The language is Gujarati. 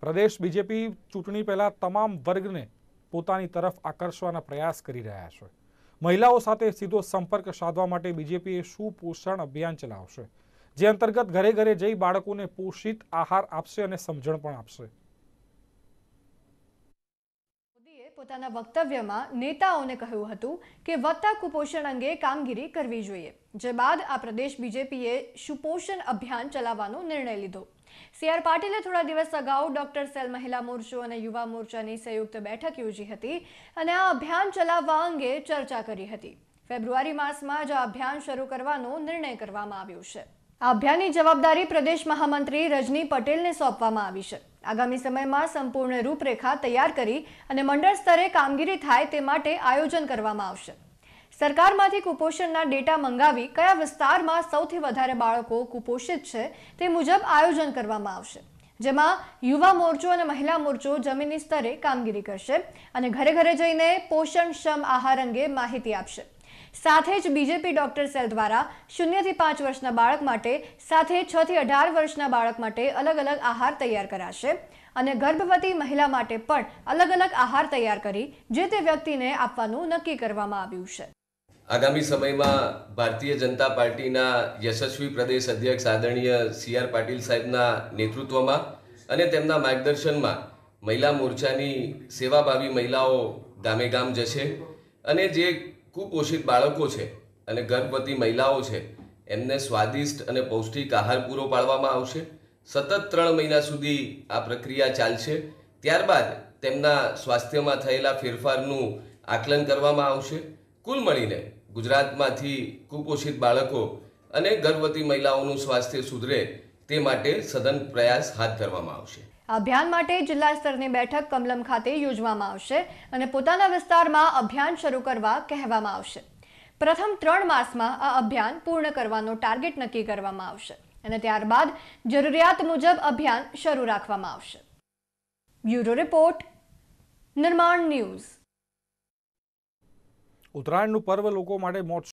પ્રદેશ બીજેપી ચૂંટણી પહેલાં તમામ વર્ગને પોતાની તરફ આકર્ષવાના પ્રયાસ કરી રહ્યા છે મહિલાઓ સાથે સીધો સંપર્ક સાધવા માટે બીજેપીએ સુપોષણ અભિયાન ચલાવશે જે અંતર્ગત ઘરે ઘરે જઈ બાળકોને પોષિત આહાર આપશે અને સમજણ પણ આપશે પોતાના વક્તવ્યમાં નેતાઓને કહ્યું હતું કે વધતા કુપોષણ અંગે કામગીરી કરવી જોઈએ જે બાદ આ પ્રદેશ બીજેપીએ સુપોષણ અભિયાન ચલાવવાનો નિર્ણય લીધો સીઆર પાટીલે થોડા દિવસ અગાઉ ડોક્ટર સેલ મહિલા મોરચો અને યુવા મોરચાની સંયુક્ત બેઠક યોજી હતી અને આ અભિયાન ચલાવવા અંગે ચર્ચા કરી હતી ફેબ્રુઆરી માસમાં જ આ અભિયાન શરૂ કરવાનો નિર્ણય કરવામાં આવ્યો છે આ અભિયાનની જવાબદારી પ્રદેશ મહામંત્રી રજની પટેલને સોંપવામાં આવી છે આગામી સમયમાં સંપૂર્ણ રૂપરેખા તૈયાર કરી અને મંડળ સ્તરે કામગીરી થાય તે માટે આયોજન કરવામાં આવશે સરકારમાંથી કુપોષણના ડેટા મંગાવી કયા વિસ્તારમાં સૌથી વધારે બાળકો કુપોષિત છે તે મુજબ આયોજન કરવામાં આવશે જેમાં યુવા મોરચો અને મહિલા મોરચો જમીનની સ્તરે કામગીરી કરશે અને ઘરે ઘરે જઈને પોષણક્ષમ આહાર અંગે માહિતી આપશે સાથે જ બીજેપી ડોક્ટર સેલ દ્વારા શૂન્યથી પાંચ વર્ષના બાળક માટે સાથે છ થી અઢાર વર્ષના બાળક માટે અલગ અલગ આહાર તૈયાર કરાશે અને ગર્ભવતી મહિલા માટે પણ અલગ અલગ આહાર તૈયાર કરી જે તે વ્યક્તિને આપવાનું નક્કી કરવામાં આવ્યું છે આગામી સમયમાં ભારતીય જનતા પાર્ટીના યશસ્વી પ્રદેશ અધ્યક્ષ આદરણીય સી આર પાટીલ સાહેબના નેતૃત્વમાં અને તેમના માર્ગદર્શનમાં મહિલા મોરચાની સેવાભાવી મહિલાઓ ગામે ગામ જશે અને જે કુપોષિત બાળકો છે અને ગર્ભવતી મહિલાઓ છે એમને સ્વાદિષ્ટ અને પૌષ્ટિક આહાર પૂરો પાડવામાં આવશે સતત ત્રણ મહિના સુધી આ પ્રક્રિયા ચાલશે ત્યારબાદ તેમના સ્વાસ્થ્યમાં થયેલા ફેરફારનું આકલન કરવામાં આવશે કુલ મળીને ગુજરાતમાંથી કુપોષિત બાળકો અને ગર્ભવતી મહિલાઓનું સ્વાસ્થ્ય સુધરે તે માટે સઘન પ્રયાસ હાથ ધરવામાં આવશે અભિયાન માટે જિલ્લા સ્તરની બેઠક કમલમ ખાતે યોજવામાં આવશે અને પોતાના વિસ્તારમાં અભિયાન શરૂ કરવા કહેવામાં આવશે પ્રથમ ત્રણ માસમાં આ અભિયાન પૂર્ણ કરવાનો ટાર્ગેટ નક્કી કરવામાં આવશે અને ત્યારબાદ જરૂરિયાત મુજબ અભિયાન શરૂ રાખવામાં આવશે બ્યુરો રિપોર્ટ નિર્માણ ન્યૂઝ ઉત્તરાયણનું પર્વ લોકો માટે મોજ